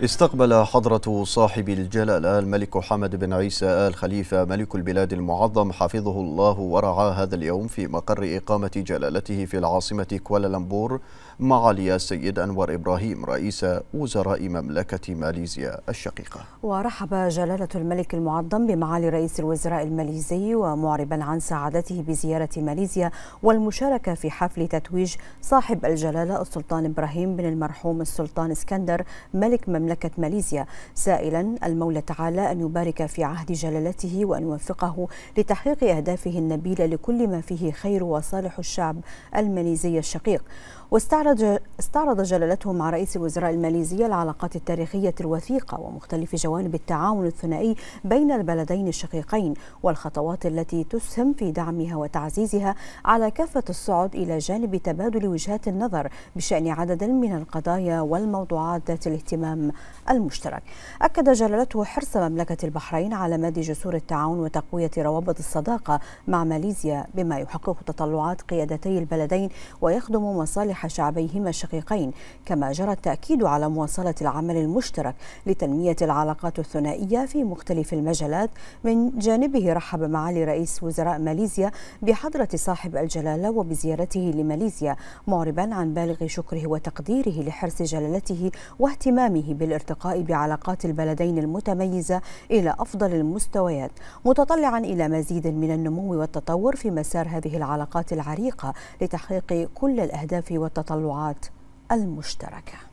استقبل حضرة صاحب الجلالة الملك حمد بن عيسى آل خليفة ملك البلاد المعظم حفظه الله ورعاه هذا اليوم في مقر إقامة جلالته في العاصمة كوالالمبور معالي السيد أنور إبراهيم رئيس وزراء مملكة ماليزيا الشقيقة ورحب جلالة الملك المعظم بمعالي رئيس الوزراء الماليزي ومعربا عن سعادته بزيارة ماليزيا والمشاركة في حفل تتويج صاحب الجلالة السلطان إبراهيم بن المرحوم السلطان اسكندر ملك مملكة مملكة ماليزيا سائلا المولى تعالى أن يبارك في عهد جلالته وأن يوفقه لتحقيق أهدافه النبيلة لكل ما فيه خير وصالح الشعب الماليزي الشقيق واستعرض استعرض جلالته مع رئيس الوزراء الماليزي العلاقات التاريخية الوثيقة ومختلف جوانب التعاون الثنائي بين البلدين الشقيقين والخطوات التي تسهم في دعمها وتعزيزها على كافة الصعد إلى جانب تبادل وجهات النظر بشأن عدد من القضايا والموضوعات ذات الاهتمام المشترك أكد جلالته حرص مملكة البحرين على مد جسور التعاون وتقوية روابط الصداقة مع ماليزيا بما يحقق تطلعات قيادتي البلدين ويخدم مصالح شعبيهما الشقيقين كما جرى التأكيد على مواصلة العمل المشترك لتنمية العلاقات الثنائية في مختلف المجالات من جانبه رحب معالي رئيس وزراء ماليزيا بحضرة صاحب الجلالة وبزيارته لماليزيا معربا عن بالغ شكره وتقديره لحرص جلالته واهتمامه بالارتقاء بعلاقات البلدين المتميزة إلى أفضل المستويات متطلعا إلى مزيد من النمو والتطور في مسار هذه العلاقات العريقة لتحقيق كل الأهداف والتطلعات المشتركه